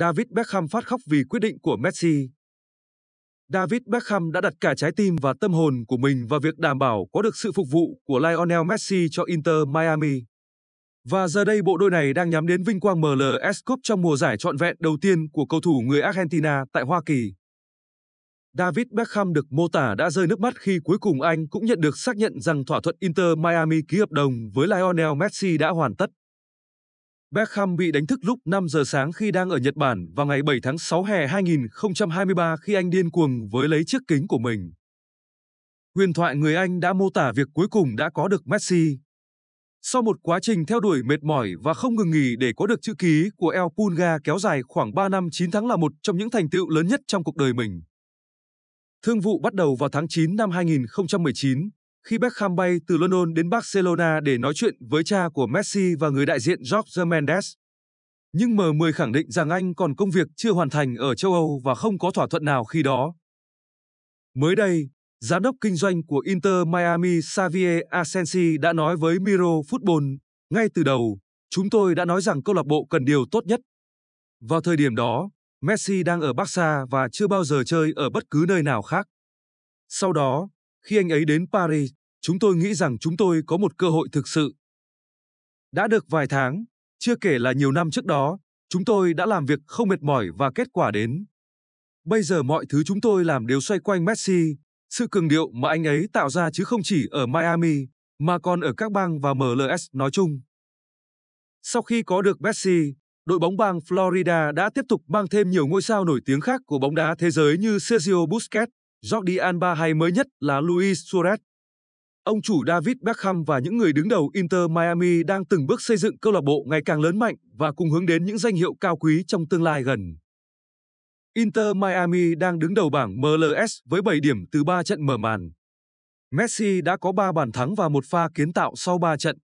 David Beckham phát khóc vì quyết định của Messi. David Beckham đã đặt cả trái tim và tâm hồn của mình vào việc đảm bảo có được sự phục vụ của Lionel Messi cho Inter Miami. Và giờ đây bộ đôi này đang nhắm đến vinh quang MLS Cup trong mùa giải trọn vẹn đầu tiên của cầu thủ người Argentina tại Hoa Kỳ. David Beckham được mô tả đã rơi nước mắt khi cuối cùng anh cũng nhận được xác nhận rằng thỏa thuận Inter Miami ký hợp đồng với Lionel Messi đã hoàn tất. Beckham bị đánh thức lúc 5 giờ sáng khi đang ở Nhật Bản vào ngày 7 tháng 6 hè 2023 khi anh điên cuồng với lấy chiếc kính của mình. Huyền thoại người Anh đã mô tả việc cuối cùng đã có được Messi. Sau một quá trình theo đuổi mệt mỏi và không ngừng nghỉ để có được chữ ký của El Pulga kéo dài khoảng 3 năm 9 tháng là một trong những thành tựu lớn nhất trong cuộc đời mình. Thương vụ bắt đầu vào tháng 9 năm 2019 khi Beckham bay từ London đến Barcelona để nói chuyện với cha của Messi và người đại diện Jorge Mendes. Nhưng M10 khẳng định rằng anh còn công việc chưa hoàn thành ở châu Âu và không có thỏa thuận nào khi đó. Mới đây, giám đốc kinh doanh của Inter Miami Xavier Asensi đã nói với Miro Football, ngay từ đầu, chúng tôi đã nói rằng câu lạc bộ cần điều tốt nhất. Vào thời điểm đó, Messi đang ở Barca và chưa bao giờ chơi ở bất cứ nơi nào khác. Sau đó, khi anh ấy đến Paris, chúng tôi nghĩ rằng chúng tôi có một cơ hội thực sự. Đã được vài tháng, chưa kể là nhiều năm trước đó, chúng tôi đã làm việc không mệt mỏi và kết quả đến. Bây giờ mọi thứ chúng tôi làm đều xoay quanh Messi, sự cường điệu mà anh ấy tạo ra chứ không chỉ ở Miami, mà còn ở các bang và MLS nói chung. Sau khi có được Messi, đội bóng bang Florida đã tiếp tục mang thêm nhiều ngôi sao nổi tiếng khác của bóng đá thế giới như Sergio Busquets, Jordi Alba hay mới nhất là Luis Suarez. Ông chủ David Beckham và những người đứng đầu Inter Miami đang từng bước xây dựng câu lạc bộ ngày càng lớn mạnh và cùng hướng đến những danh hiệu cao quý trong tương lai gần. Inter Miami đang đứng đầu bảng MLS với 7 điểm từ 3 trận mở màn. Messi đã có 3 bàn thắng và một pha kiến tạo sau 3 trận.